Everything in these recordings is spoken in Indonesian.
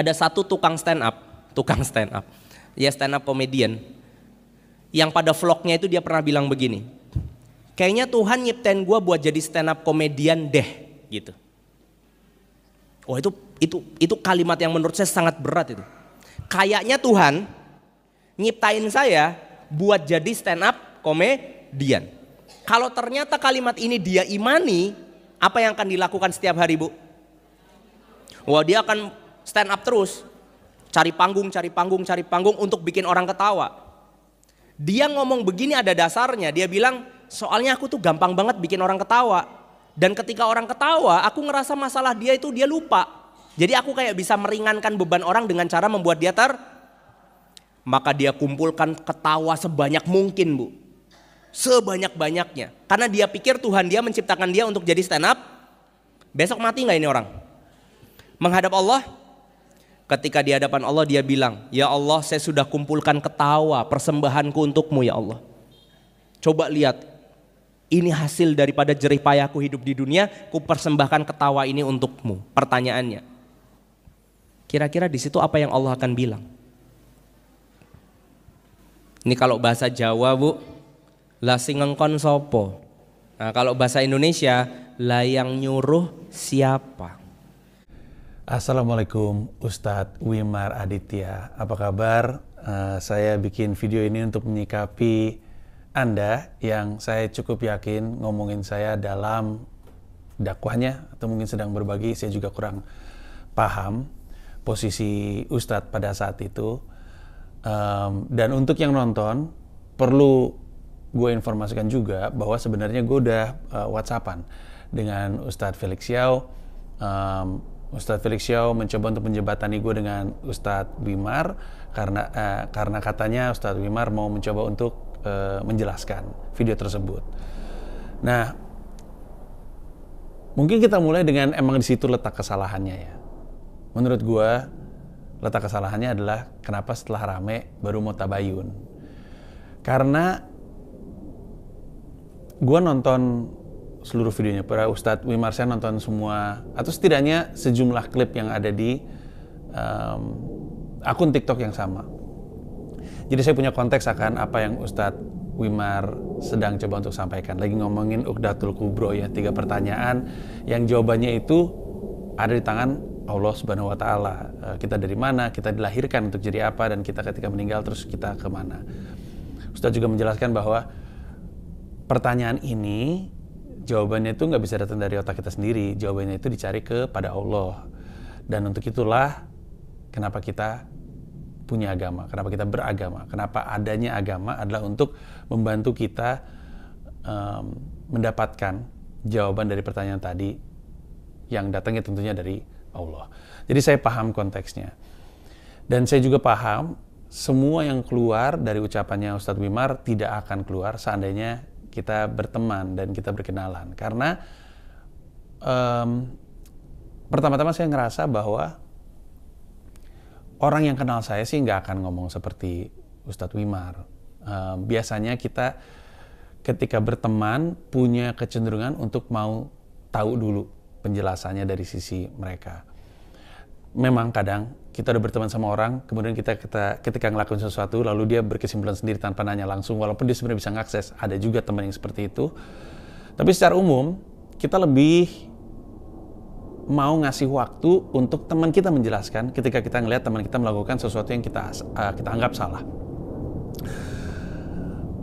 ada satu tukang stand up, tukang stand up, ya stand up komedian, yang pada vlognya itu dia pernah bilang begini, kayaknya Tuhan nyiptain gue buat jadi stand up komedian deh, gitu. Oh itu itu itu kalimat yang menurut saya sangat berat itu. Kayaknya Tuhan nyiptain saya buat jadi stand up komedian. Kalau ternyata kalimat ini dia imani, apa yang akan dilakukan setiap hari bu? Wah dia akan stand up terus. Cari panggung, cari panggung, cari panggung untuk bikin orang ketawa. Dia ngomong begini ada dasarnya, dia bilang soalnya aku tuh gampang banget bikin orang ketawa. Dan ketika orang ketawa, aku ngerasa masalah dia itu dia lupa. Jadi aku kayak bisa meringankan beban orang dengan cara membuat dia ter... Maka dia kumpulkan ketawa sebanyak mungkin bu. Sebanyak-banyaknya. Karena dia pikir Tuhan dia menciptakan dia untuk jadi stand up. Besok mati nggak ini orang? Menghadap Allah, Ketika di hadapan Allah dia bilang, "Ya Allah, saya sudah kumpulkan ketawa persembahanku untukmu ya Allah." Coba lihat, ini hasil daripada jerih payahku hidup di dunia, ku persembahkan ketawa ini untukmu. Pertanyaannya, kira-kira di situ apa yang Allah akan bilang? Ini kalau bahasa Jawa, Bu, lasingengkon sopo. Nah, kalau bahasa Indonesia, layang nyuruh siapa? Assalamualaikum Ustadz Wimar Aditya. Apa kabar? Uh, saya bikin video ini untuk menyikapi Anda yang saya cukup yakin ngomongin saya dalam dakwahnya atau mungkin sedang berbagi. Saya juga kurang paham posisi Ustadz pada saat itu. Um, dan untuk yang nonton perlu gue informasikan juga bahwa sebenarnya gue udah uh, WhatsAppan dengan Ustadz Felix Yao. Um, Ustadz Felix Xiao mencoba untuk menjebatani gue dengan Ustadz Wimar karena uh, karena katanya Ustadz Wimar mau mencoba untuk uh, menjelaskan video tersebut. Nah, mungkin kita mulai dengan emang di situ letak kesalahannya ya. Menurut gue letak kesalahannya adalah kenapa setelah rame baru mau tabayun. Karena gue nonton seluruh videonya. Para Ustadz Wimar saya nonton semua atau setidaknya sejumlah klip yang ada di um, akun TikTok yang sama. Jadi saya punya konteks akan apa yang Ustadz Wimar sedang coba untuk sampaikan. Lagi ngomongin Uqdatul Kubro ya, tiga pertanyaan yang jawabannya itu ada di tangan Allah Subhanahu wa taala. E, kita dari mana, kita dilahirkan untuk jadi apa dan kita ketika meninggal terus kita kemana. Ustadz juga menjelaskan bahwa pertanyaan ini jawabannya itu nggak bisa datang dari otak kita sendiri. Jawabannya itu dicari kepada Allah. Dan untuk itulah kenapa kita punya agama, kenapa kita beragama, kenapa adanya agama adalah untuk membantu kita um, mendapatkan jawaban dari pertanyaan tadi yang datangnya tentunya dari Allah. Jadi saya paham konteksnya. Dan saya juga paham semua yang keluar dari ucapannya Ustadz Wimar tidak akan keluar seandainya kita berteman dan kita berkenalan karena um, pertama-tama saya ngerasa bahwa orang yang kenal saya sih nggak akan ngomong seperti Ustadz Wimar. Um, biasanya kita ketika berteman punya kecenderungan untuk mau tahu dulu penjelasannya dari sisi mereka memang kadang kita udah berteman sama orang, kemudian kita, kita ketika ngelakuin sesuatu, lalu dia berkesimpulan sendiri tanpa nanya langsung, walaupun dia sebenarnya bisa ngakses. Ada juga teman yang seperti itu. Tapi secara umum, kita lebih mau ngasih waktu untuk teman kita menjelaskan ketika kita ngelihat teman kita melakukan sesuatu yang kita uh, kita anggap salah.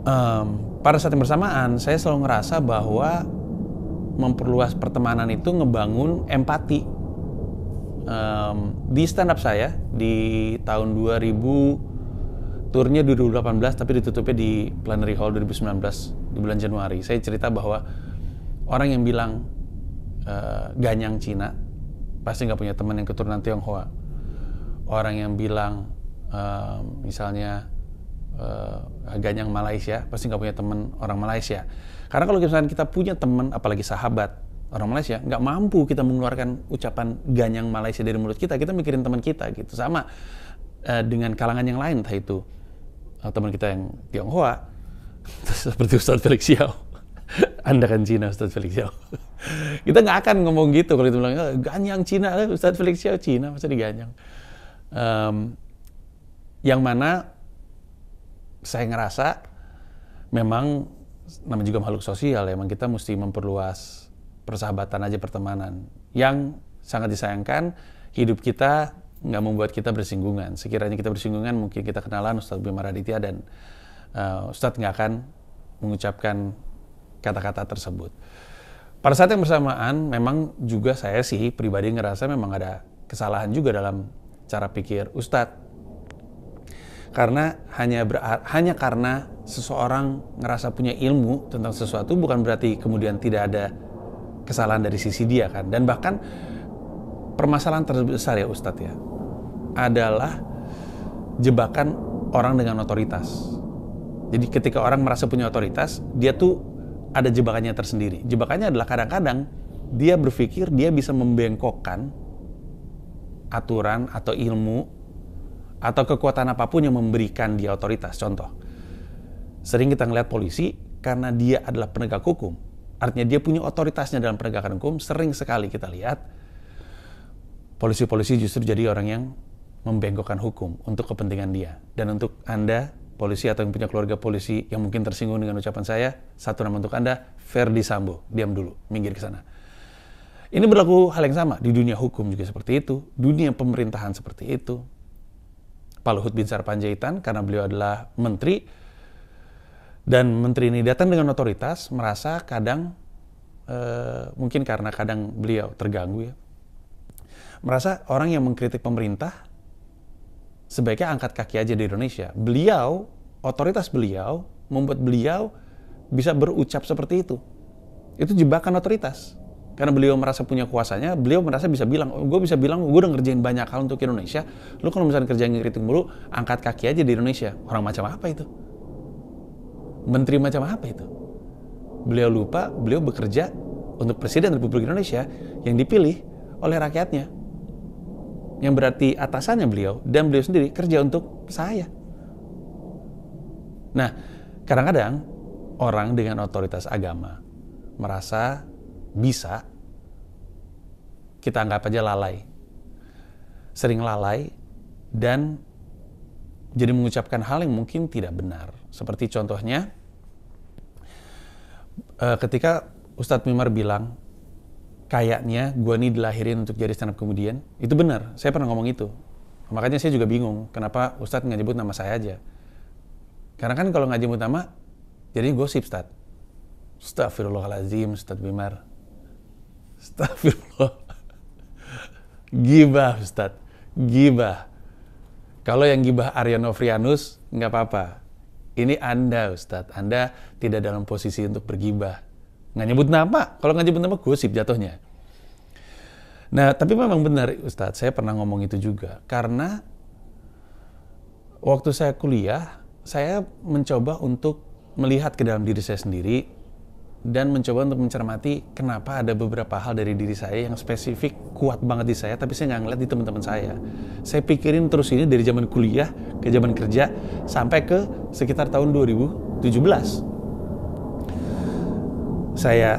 Um, pada saat yang bersamaan, saya selalu ngerasa bahwa memperluas pertemanan itu ngebangun empati um, di stand up saya di tahun 2000 turnya 2018 tapi ditutupnya di Plenary Hall 2019 di bulan Januari. Saya cerita bahwa orang yang bilang uh, ganyang Cina pasti nggak punya teman yang keturunan Tionghoa. Orang yang bilang uh, misalnya uh, ganyang Malaysia pasti nggak punya teman orang Malaysia. Karena kalau misalnya kita punya teman apalagi sahabat orang Malaysia nggak mampu kita mengeluarkan ucapan ganyang Malaysia dari mulut kita kita mikirin teman kita gitu sama uh, dengan kalangan yang lain entah itu uh, teman kita yang Tionghoa seperti Ustadz Felix Yao Anda kan Cina Ustadz Felix Yao kita nggak akan ngomong gitu kalau itu bilang oh, ganyang Cina eh, Ustadz Felix Yao Cina masa diganyang um, yang mana saya ngerasa memang namanya juga makhluk sosial ya, emang kita mesti memperluas persahabatan aja pertemanan yang sangat disayangkan hidup kita nggak membuat kita bersinggungan. Sekiranya kita bersinggungan, mungkin kita kenalan Ustadz Bima Raditya dan uh, Ustadz nggak akan mengucapkan kata-kata tersebut. Pada saat yang bersamaan, memang juga saya sih pribadi ngerasa memang ada kesalahan juga dalam cara pikir Ustadz. Karena hanya berar hanya karena seseorang ngerasa punya ilmu tentang sesuatu bukan berarti kemudian tidak ada kesalahan dari sisi dia kan dan bahkan permasalahan terbesar ya Ustadz ya adalah jebakan orang dengan otoritas. Jadi ketika orang merasa punya otoritas, dia tuh ada jebakannya tersendiri. Jebakannya adalah kadang-kadang dia berpikir dia bisa membengkokkan aturan atau ilmu atau kekuatan apapun yang memberikan dia otoritas. Contoh, sering kita ngeliat polisi karena dia adalah penegak hukum, Artinya dia punya otoritasnya dalam penegakan hukum, sering sekali kita lihat polisi-polisi justru jadi orang yang membengkokkan hukum untuk kepentingan dia. Dan untuk Anda, polisi atau yang punya keluarga polisi yang mungkin tersinggung dengan ucapan saya, satu nama untuk Anda, Ferdi Sambo. Diam dulu, minggir ke sana. Ini berlaku hal yang sama di dunia hukum juga seperti itu, dunia pemerintahan seperti itu. Pak Luhut Bin Panjaitan, karena beliau adalah menteri, dan menteri ini datang dengan otoritas, merasa kadang eh, mungkin karena kadang beliau terganggu ya, merasa orang yang mengkritik pemerintah sebaiknya angkat kaki aja di Indonesia. Beliau, otoritas beliau membuat beliau bisa berucap seperti itu. Itu jebakan otoritas. Karena beliau merasa punya kuasanya, beliau merasa bisa bilang, oh, gue bisa bilang, gue udah ngerjain banyak hal untuk Indonesia. Lu kalau misalnya kerjain kritik mulu, angkat kaki aja di Indonesia. Orang macam apa itu? Menteri macam apa itu? Beliau lupa, beliau bekerja untuk Presiden Republik Indonesia yang dipilih oleh rakyatnya. Yang berarti atasannya beliau dan beliau sendiri kerja untuk saya. Nah, kadang-kadang orang dengan otoritas agama merasa bisa kita anggap aja lalai. Sering lalai dan jadi mengucapkan hal yang mungkin tidak benar. Seperti contohnya, uh, ketika Ustadz Mimar bilang kayaknya gue nih dilahirin untuk jadi stand up comedian itu benar saya pernah ngomong itu makanya saya juga bingung kenapa Ustadz nggak nyebut nama saya aja karena kan kalau nggak nyebut nama jadinya gosip Ustadz Astagfirullahaladzim Ustadz Bimar Astagfirullah Gibah Ustadz Gibah kalau yang gibah Aryano Frianus nggak apa-apa ini Anda Ustadz, Anda tidak dalam posisi untuk bergibah. Nggak nyebut nama, kalau nggak nyebut nama gosip jatuhnya. Nah, tapi memang benar Ustadz, saya pernah ngomong itu juga. Karena waktu saya kuliah, saya mencoba untuk melihat ke dalam diri saya sendiri, dan mencoba untuk mencermati kenapa ada beberapa hal dari diri saya yang spesifik kuat banget di saya tapi saya nggak ngeliat di teman-teman saya. Saya pikirin terus ini dari zaman kuliah ke zaman kerja sampai ke sekitar tahun 2017. Saya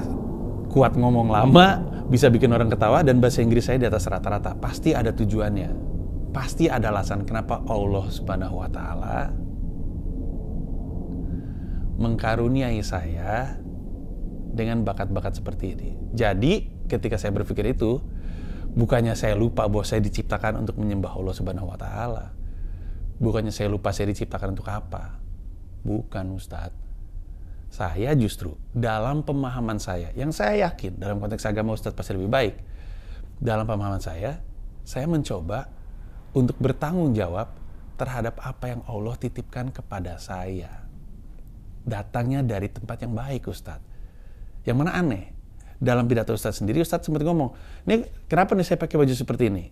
kuat ngomong lama, bisa bikin orang ketawa dan bahasa Inggris saya di atas rata-rata. Pasti ada tujuannya. Pasti ada alasan kenapa Allah Subhanahu wa taala mengkaruniai saya dengan bakat-bakat seperti ini. Jadi, ketika saya berpikir itu, bukannya saya lupa bahwa saya diciptakan untuk menyembah Allah Subhanahu wa taala. Bukannya saya lupa saya diciptakan untuk apa. Bukan, Ustadz. Saya justru dalam pemahaman saya, yang saya yakin dalam konteks agama Ustadz pasti lebih baik. Dalam pemahaman saya, saya mencoba untuk bertanggung jawab terhadap apa yang Allah titipkan kepada saya. Datangnya dari tempat yang baik, Ustadz. Yang mana aneh. Dalam pidato Ustadz sendiri, Ustadz sempat ngomong, ini kenapa nih saya pakai baju seperti ini?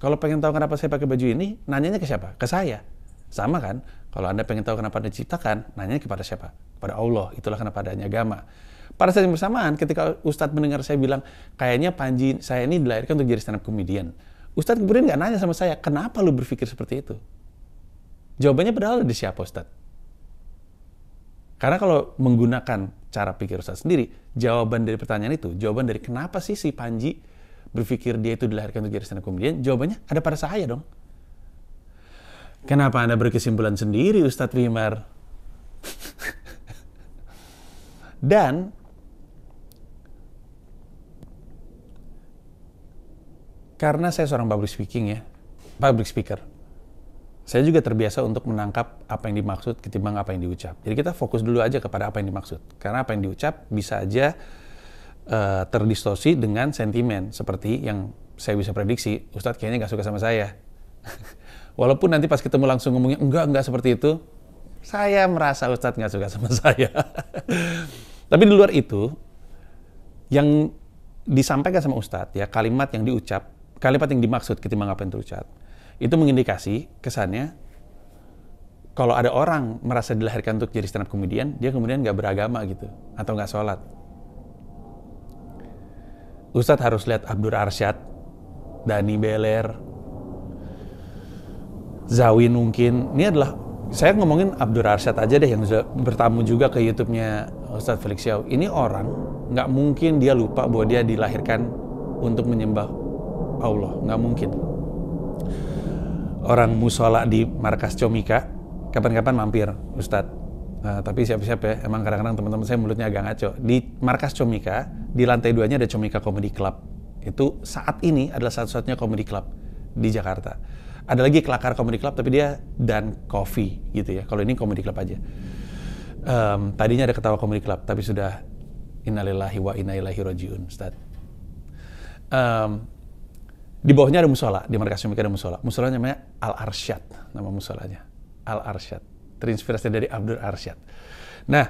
Kalau pengen tahu kenapa saya pakai baju ini, nanyanya ke siapa? Ke saya. Sama kan? Kalau Anda pengen tahu kenapa Anda diciptakan, nanyanya kepada siapa? Kepada Allah. Itulah kenapa adanya agama. Pada saat yang bersamaan, ketika Ustadz mendengar saya bilang, kayaknya Panji, saya ini dilahirkan untuk jadi stand up comedian. Ustadz kemudian nggak nanya sama saya, kenapa lu berpikir seperti itu? Jawabannya padahal ada di siapa Ustadz? Karena kalau menggunakan cara pikir Ustadz sendiri, jawaban dari pertanyaan itu, jawaban dari kenapa sih si Panji berpikir dia itu dilahirkan untuk jadi stand up comedian, jawabannya ada pada saya dong. Kenapa Anda berkesimpulan sendiri Ustadz Wimar? Dan karena saya seorang public speaking ya, public speaker, saya juga terbiasa untuk menangkap apa yang dimaksud ketimbang apa yang diucap. Jadi kita fokus dulu aja kepada apa yang dimaksud. Karena apa yang diucap bisa aja uh, eh, terdistorsi dengan sentimen seperti yang saya bisa prediksi, Ustadz kayaknya nggak suka sama saya. Walaupun nanti pas ketemu langsung ngomongnya, enggak, enggak seperti itu. Saya merasa Ustadz nggak suka sama saya. Tapi di luar itu, yang disampaikan sama Ustadz, ya kalimat yang diucap, kalimat yang dimaksud ketimbang apa yang terucap, itu mengindikasi kesannya kalau ada orang merasa dilahirkan untuk jadi stand up comedian, dia kemudian nggak beragama gitu atau nggak sholat. Ustadz harus lihat Abdur Arsyad, Dani Beler, zawi mungkin. Ini adalah saya ngomongin Abdur Arsyad aja deh yang bertamu juga ke YouTube-nya Ustadz Felix Yao. Ini orang nggak mungkin dia lupa bahwa dia dilahirkan untuk menyembah Allah, nggak mungkin orang musola di markas Comika, kapan-kapan mampir Ustadz. Nah, tapi siap-siap ya, emang kadang-kadang teman-teman saya mulutnya agak ngaco. Di markas Comika, di lantai duanya ada Comika Comedy Club. Itu saat ini adalah satu-satunya comedy club di Jakarta. Ada lagi Kelakar Comedy Club, tapi dia dan Coffee gitu ya. Kalau ini Comedy Club aja. Um, tadinya ada Ketawa Comedy Club, tapi sudah innalillahi wa inna ilahi roji'un, Ustadz. Um, di bawahnya ada musola, di markas Umika ada musola. Musola namanya Al Arsyad, nama musolanya. Al Arsyad, terinspirasi dari Abdur Arsyad. Nah,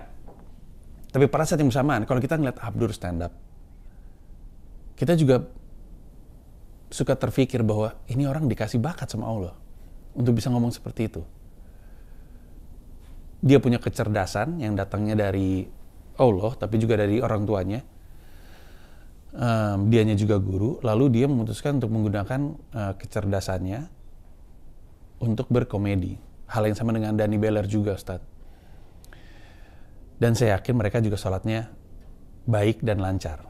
tapi pada saat yang bersamaan, kalau kita ngeliat Abdur stand up, kita juga suka terfikir bahwa ini orang dikasih bakat sama Allah untuk bisa ngomong seperti itu. Dia punya kecerdasan yang datangnya dari Allah, tapi juga dari orang tuanya um, dianya juga guru, lalu dia memutuskan untuk menggunakan uh, kecerdasannya untuk berkomedi. Hal yang sama dengan Dani Beller juga, Ustaz. Dan saya yakin mereka juga sholatnya baik dan lancar.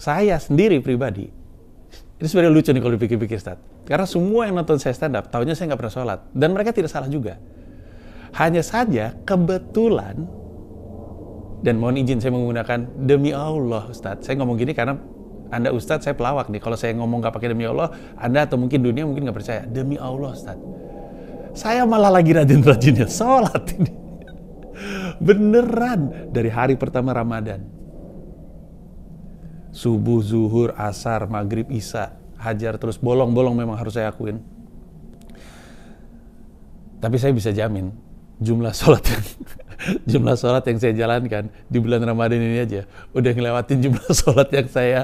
Saya sendiri pribadi, ini sebenarnya lucu nih kalau dipikir-pikir, Ustaz. Karena semua yang nonton saya stand up, tahunya saya nggak pernah sholat. Dan mereka tidak salah juga. Hanya saja kebetulan dan mohon izin saya menggunakan demi Allah Ustadz. Saya ngomong gini karena Anda Ustadz saya pelawak nih. Kalau saya ngomong gak pakai demi Allah, Anda atau mungkin dunia mungkin nggak percaya. Demi Allah Ustadz. Saya malah lagi rajin-rajinnya sholat ini. Beneran dari hari pertama Ramadan. Subuh, zuhur, asar, maghrib, isya, hajar terus bolong-bolong memang harus saya akuin. Tapi saya bisa jamin jumlah sholat yang jumlah sholat yang saya jalankan di bulan Ramadan ini aja udah ngelewatin jumlah sholat yang saya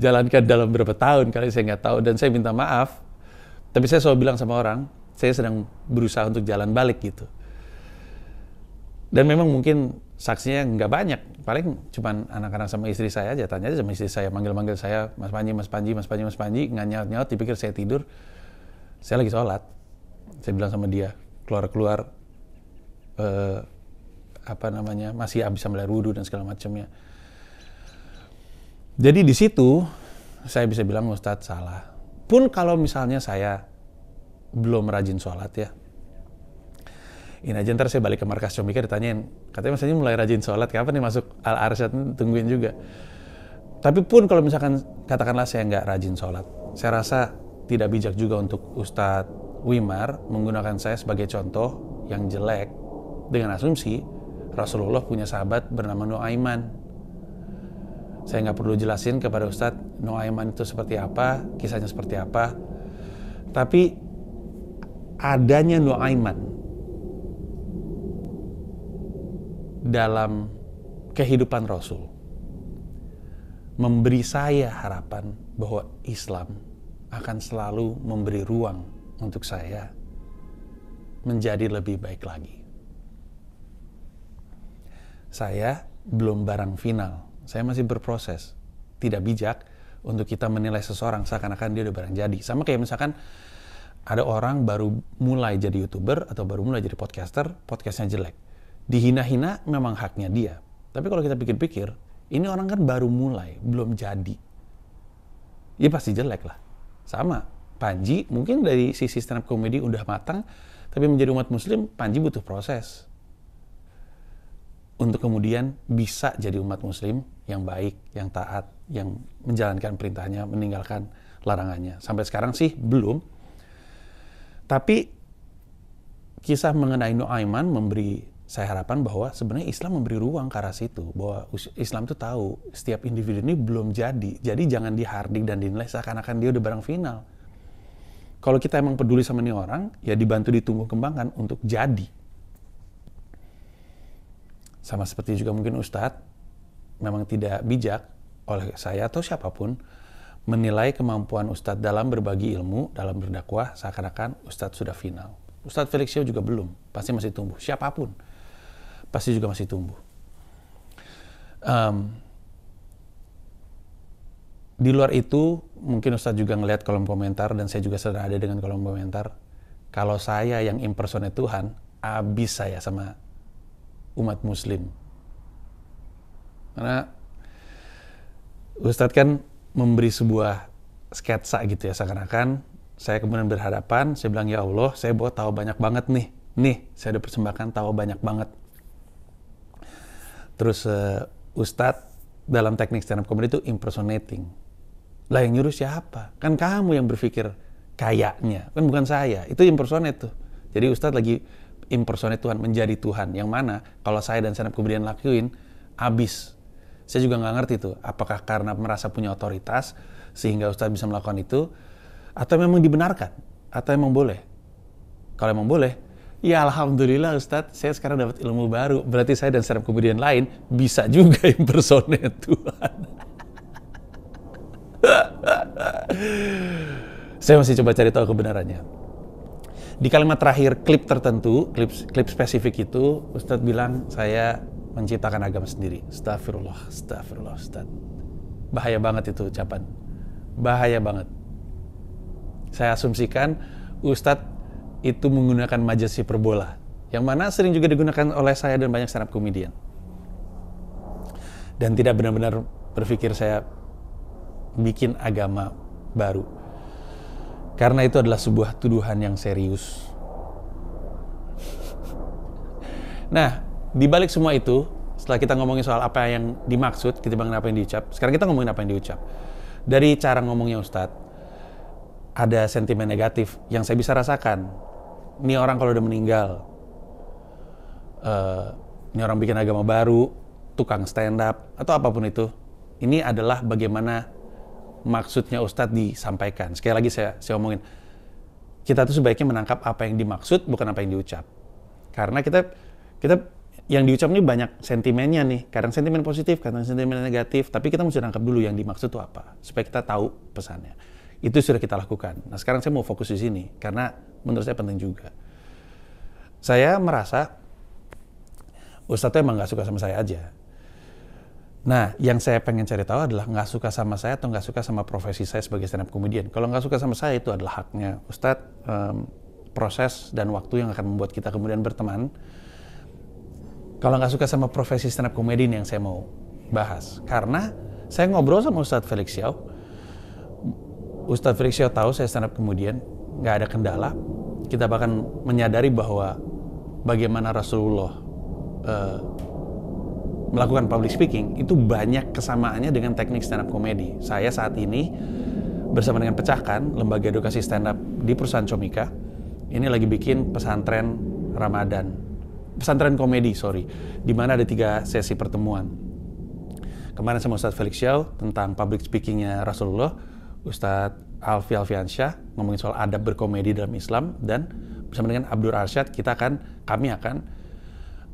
jalankan dalam beberapa tahun kali saya nggak tahu dan saya minta maaf tapi saya selalu bilang sama orang saya sedang berusaha untuk jalan balik gitu dan memang mungkin saksinya nggak banyak paling cuma anak-anak sama istri saya aja tanya aja sama istri saya manggil-manggil saya Mas Panji Mas Panji Mas Panji Mas Panji nggak nyaut-nyaut dipikir saya tidur saya lagi sholat saya bilang sama dia keluar-keluar uh, apa namanya masih bisa melihat wudhu dan segala macamnya. Jadi di situ saya bisa bilang Ustadz salah. Pun kalau misalnya saya belum rajin sholat ya, ini aja ntar saya balik ke markas Comika ditanyain, katanya misalnya mulai rajin sholat, kapan nih masuk al arsyad tungguin juga. Tapi pun kalau misalkan katakanlah saya nggak rajin sholat, saya rasa tidak bijak juga untuk Ustadz Wimar menggunakan saya sebagai contoh yang jelek dengan asumsi Rasulullah punya sahabat bernama Nuaiman. Saya nggak perlu jelasin kepada Ustadz Nuaiman itu seperti apa, kisahnya seperti apa. Tapi adanya Nuaiman dalam kehidupan Rasul memberi saya harapan bahwa Islam akan selalu memberi ruang untuk saya menjadi lebih baik lagi saya belum barang final. Saya masih berproses. Tidak bijak untuk kita menilai seseorang seakan-akan dia udah barang jadi. Sama kayak misalkan ada orang baru mulai jadi YouTuber atau baru mulai jadi podcaster, podcastnya jelek. Dihina-hina memang haknya dia. Tapi kalau kita pikir-pikir, ini orang kan baru mulai, belum jadi. Ya pasti jelek lah. Sama, Panji mungkin dari sisi stand up comedy udah matang, tapi menjadi umat muslim, Panji butuh proses untuk kemudian bisa jadi umat muslim yang baik, yang taat, yang menjalankan perintahnya, meninggalkan larangannya. Sampai sekarang sih belum. Tapi kisah mengenai Nuaiman memberi saya harapan bahwa sebenarnya Islam memberi ruang ke arah situ bahwa Islam itu tahu setiap individu ini belum jadi jadi jangan dihardik dan dinilai seakan-akan dia udah barang final kalau kita emang peduli sama nih orang ya dibantu ditunggu kembangkan untuk jadi sama seperti juga mungkin Ustadz memang tidak bijak oleh saya atau siapapun menilai kemampuan Ustadz dalam berbagi ilmu, dalam berdakwah, seakan-akan Ustadz sudah final. Ustadz Felixio juga belum, pasti masih tumbuh. Siapapun pasti juga masih tumbuh. Um, di luar itu, mungkin Ustadz juga ngelihat kolom komentar dan saya juga sering ada dengan kolom komentar. Kalau saya yang impersonate Tuhan, abis saya sama umat muslim. Karena Ustadz kan memberi sebuah sketsa gitu ya seakan-akan saya kemudian berhadapan, saya bilang ya Allah, saya bawa tahu banyak banget nih. Nih, saya udah persembahkan tahu banyak banget. Terus uh, Ustadz dalam teknik stand up comedy itu impersonating. Lah yang nyuruh siapa? Kan kamu yang berpikir kayaknya, kan bukan saya. Itu impersonate tuh. Jadi Ustadz lagi impersonate Tuhan, menjadi Tuhan. Yang mana kalau saya dan Senap kemudian lakuin, habis. Saya juga nggak ngerti tuh, apakah karena merasa punya otoritas, sehingga Ustadz bisa melakukan itu, atau memang dibenarkan, atau memang boleh. Kalau memang boleh, ya Alhamdulillah Ustadz, saya sekarang dapat ilmu baru. Berarti saya dan Senap kemudian lain bisa juga impersonate Tuhan. saya masih coba cari tahu kebenarannya di kalimat terakhir klip tertentu, klip klip spesifik itu Ustadz bilang saya menciptakan agama sendiri. Astagfirullah, astagfirullah Ustadz. Bahaya banget itu ucapan. Bahaya banget. Saya asumsikan Ustadz itu menggunakan majasi perbola yang mana sering juga digunakan oleh saya dan banyak stand up comedian. Dan tidak benar-benar berpikir saya bikin agama baru karena itu adalah sebuah tuduhan yang serius. Nah, di balik semua itu, setelah kita ngomongin soal apa yang dimaksud, bangun apa yang diucap, sekarang kita ngomongin apa yang diucap. Dari cara ngomongnya Ustadz, ada sentimen negatif yang saya bisa rasakan. Ini orang kalau udah meninggal, uh, ini orang bikin agama baru, tukang stand up, atau apapun itu. Ini adalah bagaimana maksudnya Ustadz disampaikan. Sekali lagi saya, saya omongin, kita tuh sebaiknya menangkap apa yang dimaksud, bukan apa yang diucap. Karena kita, kita yang diucap ini banyak sentimennya nih. Kadang sentimen positif, kadang sentimen negatif. Tapi kita mesti nangkap dulu yang dimaksud itu apa. Supaya kita tahu pesannya. Itu sudah kita lakukan. Nah sekarang saya mau fokus di sini. Karena menurut saya penting juga. Saya merasa Ustadz emang gak suka sama saya aja. Nah, yang saya pengen cari tahu adalah nggak suka sama saya atau nggak suka sama profesi saya sebagai stand up comedian. Kalau nggak suka sama saya itu adalah haknya Ustadz, um, proses dan waktu yang akan membuat kita kemudian berteman. Kalau nggak suka sama profesi stand up comedian yang saya mau bahas, karena saya ngobrol sama Ustadz Felix Xiao. Ustadz Felix Xiao tahu saya stand up comedian, nggak ada kendala. Kita bahkan menyadari bahwa bagaimana Rasulullah uh, melakukan public speaking itu banyak kesamaannya dengan teknik stand up komedi. Saya saat ini bersama dengan Pecahkan, lembaga edukasi stand up di perusahaan Comika, ini lagi bikin pesantren Ramadan. Pesantren komedi, sorry. Di mana ada tiga sesi pertemuan. Kemarin sama Ustadz Felix Xiao tentang public speakingnya Rasulullah, Ustadz Alfi Alfiansyah ngomongin soal adab berkomedi dalam Islam dan bersama dengan Abdur Arsyad kita akan kami akan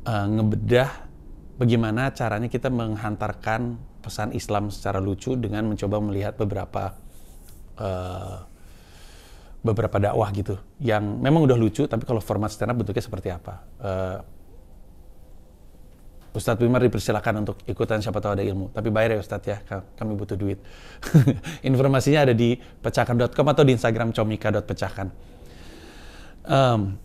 uh, ngebedah bagaimana caranya kita menghantarkan pesan Islam secara lucu dengan mencoba melihat beberapa uh, beberapa dakwah gitu yang memang udah lucu tapi kalau format stand up bentuknya seperti apa uh, Ustadz Bimar dipersilakan untuk ikutan siapa tahu ada ilmu. Tapi bayar ya Ustadz ya, kami butuh duit. Informasinya ada di pecahkan.com atau di Instagram comika.pecahkan. Um,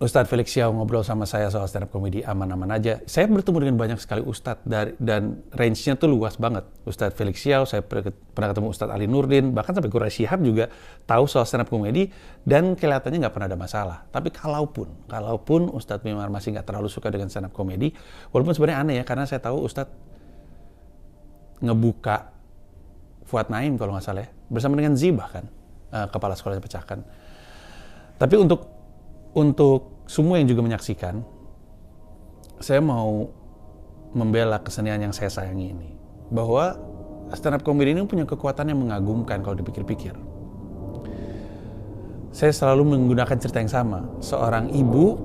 Ustadz Felix Xiao ngobrol sama saya soal stand up comedy aman-aman aja. Saya bertemu dengan banyak sekali Ustadz dari, dan range-nya tuh luas banget. Ustadz Felix Xiao, saya pernah ketemu Ustadz Ali Nurdin, bahkan sampai Quraish Shihab juga tahu soal stand up comedy dan kelihatannya nggak pernah ada masalah. Tapi kalaupun, kalaupun Ustadz Mimar masih nggak terlalu suka dengan stand up comedy, walaupun sebenarnya aneh ya karena saya tahu Ustadz ngebuka Fuad Naim kalau nggak salah ya, bersama dengan Zibah kan, eh, kepala sekolahnya pecahkan. Tapi untuk untuk semua yang juga menyaksikan, saya mau membela kesenian yang saya sayangi ini. Bahwa stand up comedy ini punya kekuatan yang mengagumkan kalau dipikir-pikir. Saya selalu menggunakan cerita yang sama. Seorang ibu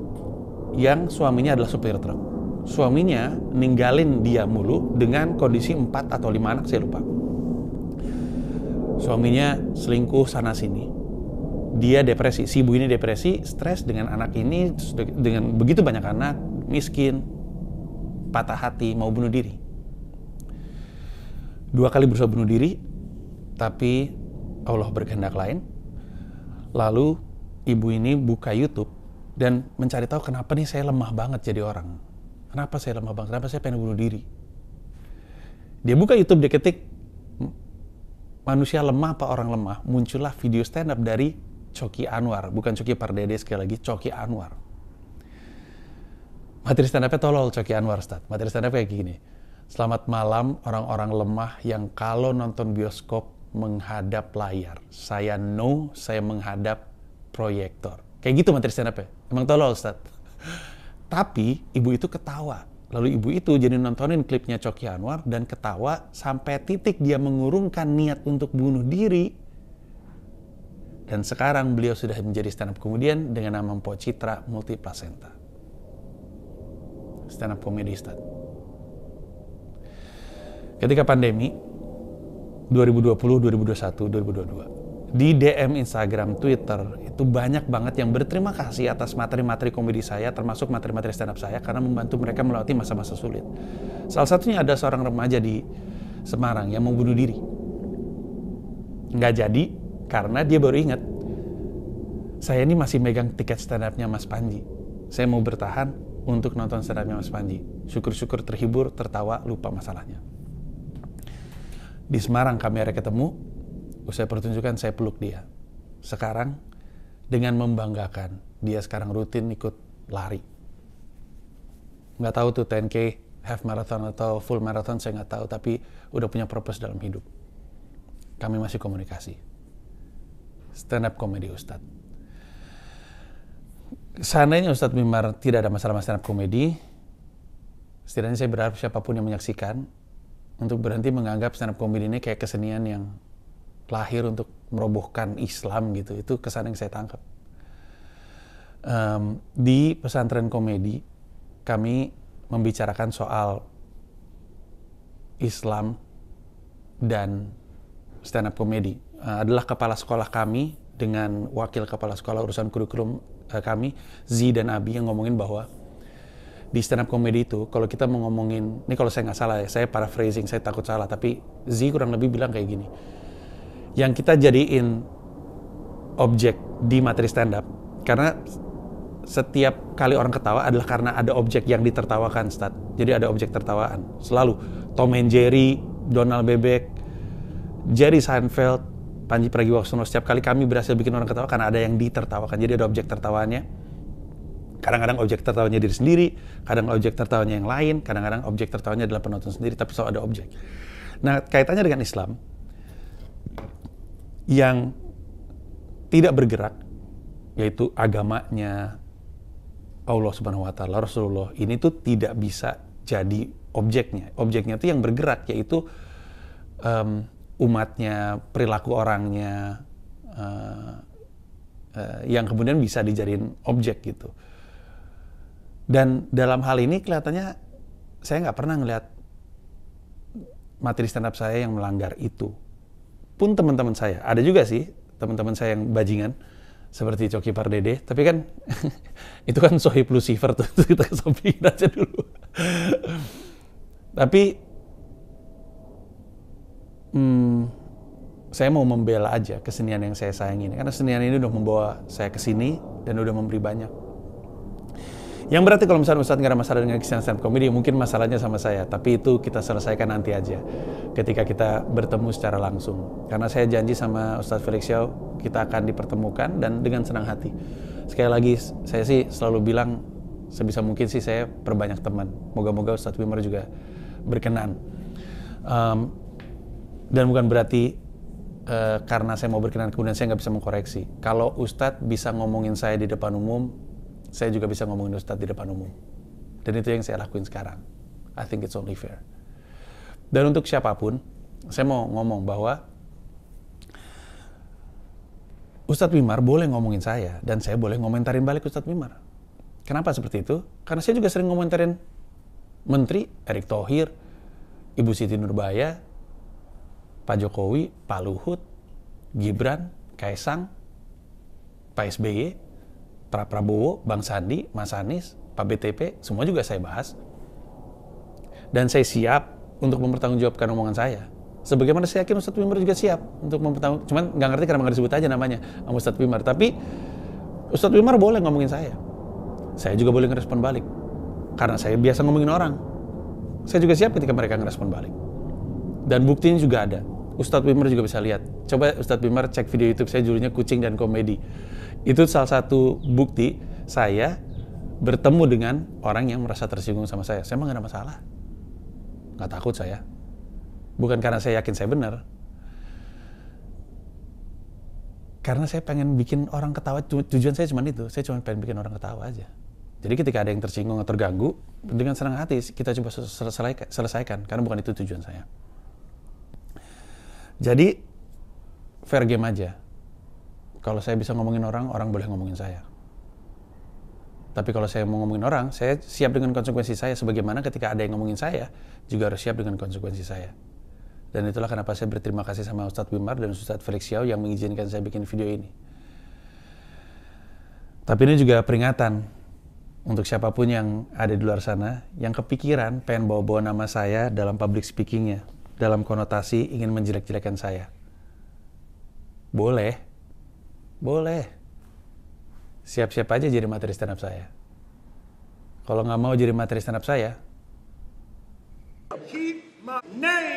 yang suaminya adalah supir truk. Suaminya ninggalin dia mulu dengan kondisi empat atau lima anak, saya lupa. Suaminya selingkuh sana-sini dia depresi, si ibu ini depresi, stres dengan anak ini, dengan begitu banyak anak, miskin, patah hati, mau bunuh diri. Dua kali berusaha bunuh diri, tapi Allah berkehendak lain. Lalu ibu ini buka YouTube dan mencari tahu kenapa nih saya lemah banget jadi orang. Kenapa saya lemah banget? Kenapa saya pengen bunuh diri? Dia buka YouTube, dia ketik manusia lemah apa orang lemah, muncullah video stand up dari Coki Anwar, bukan Coki Pardede sekali lagi, Coki Anwar. Materi stand up-nya tolol Coki Anwar, Stad. Materi stand up kayak gini. Selamat malam orang-orang lemah yang kalau nonton bioskop menghadap layar. Saya no, saya menghadap proyektor. Kayak gitu materi stand up-nya. Emang tolol, Stad. Tapi ibu itu ketawa. Lalu ibu itu jadi nontonin klipnya Coki Anwar dan ketawa sampai titik dia mengurungkan niat untuk bunuh diri dan sekarang beliau sudah menjadi stand up komedian dengan nama Mpo Citra Multiplasenta. Stand up comedy stand. Ketika pandemi 2020, 2021, 2022 di DM Instagram, Twitter itu banyak banget yang berterima kasih atas materi-materi komedi saya termasuk materi-materi stand up saya karena membantu mereka melewati masa-masa sulit. Salah satunya ada seorang remaja di Semarang yang mau bunuh diri. Nggak jadi, karena dia baru ingat, saya ini masih megang tiket stand up Mas Panji. Saya mau bertahan untuk nonton stand up Mas Panji. Syukur-syukur terhibur, tertawa, lupa masalahnya. Di Semarang kami ada ketemu, usai pertunjukan saya peluk dia. Sekarang dengan membanggakan, dia sekarang rutin ikut lari. Nggak tahu tuh 10K, half marathon atau full marathon saya nggak tahu, tapi udah punya purpose dalam hidup. Kami masih komunikasi stand up comedy Ustadz. Seandainya Ustadz Mimar tidak ada masalah stand up comedy, setidaknya saya berharap siapapun yang menyaksikan untuk berhenti menganggap stand up comedy ini kayak kesenian yang lahir untuk merobohkan Islam gitu. Itu kesan yang saya tangkap. Um, di pesantren komedi kami membicarakan soal Islam dan stand up comedy Eh, adalah kepala sekolah kami dengan wakil kepala sekolah urusan kurikulum uh, kami Z dan Abi yang ngomongin bahwa di stand up comedy itu kalau kita mau ngomongin ini kalau saya nggak salah ya saya paraphrasing saya takut salah tapi Z kurang lebih bilang kayak gini yang kita jadiin objek di materi stand up karena setiap kali orang ketawa adalah karena ada objek yang ditertawakan Stad. jadi ada objek tertawaan selalu Tom and Jerry Donald Bebek Jerry Seinfeld Panji Pragiwaksono setiap kali kami berhasil bikin orang ketawa karena ada yang ditertawakan. Jadi ada objek tertawanya Kadang-kadang objek tertawanya diri sendiri, kadang objek tertawanya yang lain, kadang-kadang objek tertawanya adalah penonton sendiri, tapi selalu ada objek. Nah, kaitannya dengan Islam yang tidak bergerak yaitu agamanya Allah Subhanahu wa taala, Rasulullah ini tuh tidak bisa jadi objeknya. Objeknya itu yang bergerak yaitu um, umatnya, perilaku orangnya, uh, uh, yang kemudian bisa dijadiin objek gitu. Dan dalam hal ini kelihatannya saya nggak pernah ngelihat materi stand up saya yang melanggar itu. Pun teman-teman saya, ada juga sih teman-teman saya yang bajingan seperti Coki Pardede, tapi kan itu kan Sohib Lucifer tuh kita kesampingin aja dulu. tapi hmm, saya mau membela aja kesenian yang saya sayangi karena kesenian ini udah membawa saya ke sini dan udah memberi banyak. Yang berarti kalau misalnya Ustadz nggak ada masalah dengan kesenian stand comedy, mungkin masalahnya sama saya. Tapi itu kita selesaikan nanti aja ketika kita bertemu secara langsung. Karena saya janji sama Ustadz Felix Xiao, kita akan dipertemukan dan dengan senang hati. Sekali lagi, saya sih selalu bilang sebisa mungkin sih saya perbanyak teman. Moga-moga Ustadz bimar juga berkenan. Um, dan bukan berarti uh, karena saya mau berkenan kemudian saya nggak bisa mengkoreksi. Kalau Ustadz bisa ngomongin saya di depan umum, saya juga bisa ngomongin Ustadz di depan umum. Dan itu yang saya lakuin sekarang. I think it's only fair. Dan untuk siapapun, saya mau ngomong bahwa Ustadz Wimar boleh ngomongin saya dan saya boleh ngomentarin balik Ustadz Wimar. Kenapa seperti itu? Karena saya juga sering ngomentarin Menteri Erick Thohir, Ibu Siti Nurbaya, Pak Jokowi, Pak Luhut, Gibran, Kaisang, Pak SBY, Pra Prabowo, Bang Sandi, Mas Anies, Pak BTP, semua juga saya bahas. Dan saya siap untuk mempertanggungjawabkan omongan saya. Sebagaimana saya yakin Ustadz Wimar juga siap untuk mempertanggung, cuman nggak ngerti karena nggak disebut aja namanya sama Ustadz Wimar. Tapi Ustadz Wimar boleh ngomongin saya. Saya juga boleh ngerespon balik. Karena saya biasa ngomongin orang. Saya juga siap ketika mereka ngerespon balik. Dan buktinya juga ada. Ustadz Wimar juga bisa lihat. Coba Ustadz Wimar cek video YouTube saya judulnya Kucing dan Komedi. Itu salah satu bukti saya bertemu dengan orang yang merasa tersinggung sama saya. Saya emang gak ada masalah. Gak takut saya. Bukan karena saya yakin saya benar. Karena saya pengen bikin orang ketawa, tujuan saya cuma itu. Saya cuma pengen bikin orang ketawa aja. Jadi ketika ada yang tersinggung atau terganggu, dengan senang hati kita coba selesaikan, selesaikan. Karena bukan itu tujuan saya. Jadi fair game aja. Kalau saya bisa ngomongin orang, orang boleh ngomongin saya. Tapi kalau saya mau ngomongin orang, saya siap dengan konsekuensi saya. Sebagaimana ketika ada yang ngomongin saya, juga harus siap dengan konsekuensi saya. Dan itulah kenapa saya berterima kasih sama Ustadz Wimar dan Ustadz Felix Xiao yang mengizinkan saya bikin video ini. Tapi ini juga peringatan untuk siapapun yang ada di luar sana yang kepikiran pengen bawa-bawa nama saya dalam public speakingnya dalam konotasi ingin menjelek-jelekan saya. Boleh. Boleh. Siap-siap aja jadi materi stand up saya. Kalau nggak mau jadi materi stand up saya. Keep my name.